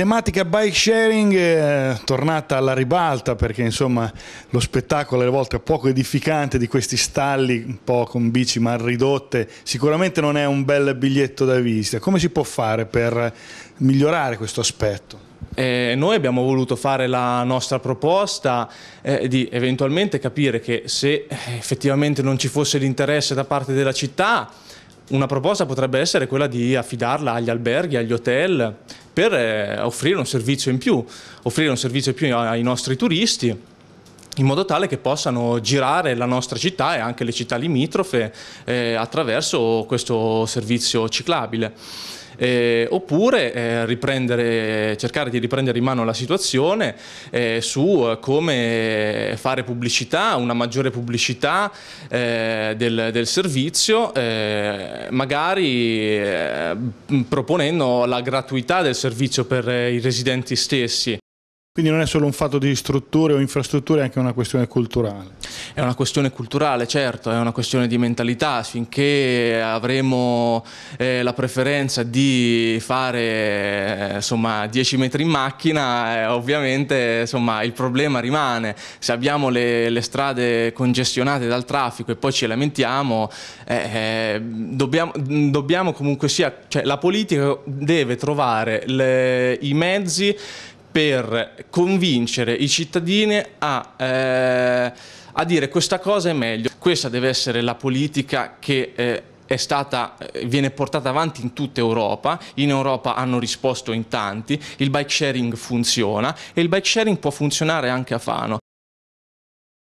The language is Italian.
Tematica bike sharing eh, tornata alla ribalta perché insomma lo spettacolo alle volte è poco edificante di questi stalli un po' con bici mal ridotte sicuramente non è un bel biglietto da visita. Come si può fare per migliorare questo aspetto? Eh, noi abbiamo voluto fare la nostra proposta eh, di eventualmente capire che se eh, effettivamente non ci fosse l'interesse da parte della città una proposta potrebbe essere quella di affidarla agli alberghi, agli hotel per eh, offrire un servizio in più, offrire un servizio in più ai nostri turisti in modo tale che possano girare la nostra città e anche le città limitrofe eh, attraverso questo servizio ciclabile. Eh, oppure eh, cercare di riprendere in mano la situazione eh, su eh, come fare pubblicità, una maggiore pubblicità eh, del, del, servizio, eh, magari proponendo la gratuità del servizio per i residenti stessi, quindi non è solo un fatto di strutture o infrastrutture, è anche una questione culturale. È una questione culturale, certo, è una questione di mentalità. Finché avremo eh, la preferenza di fare eh, insomma, 10 metri in macchina, eh, ovviamente insomma, il problema rimane. Se abbiamo le, le, strade congestionate dal traffico e poi ci lamentiamo, eh, eh, dobbiamo, dobbiamo, comunque sia, cioè, la politica deve trovare le, i mezzi per convincere i cittadini a, eh, a, dire questa cosa è meglio. Questa deve essere la politica che eh, Stata, eh, viene portata avanti in tutta Europa, in Europa hanno risposto in tanti, il bike sharing funziona e il bike sharing può funzionare anche a Fano.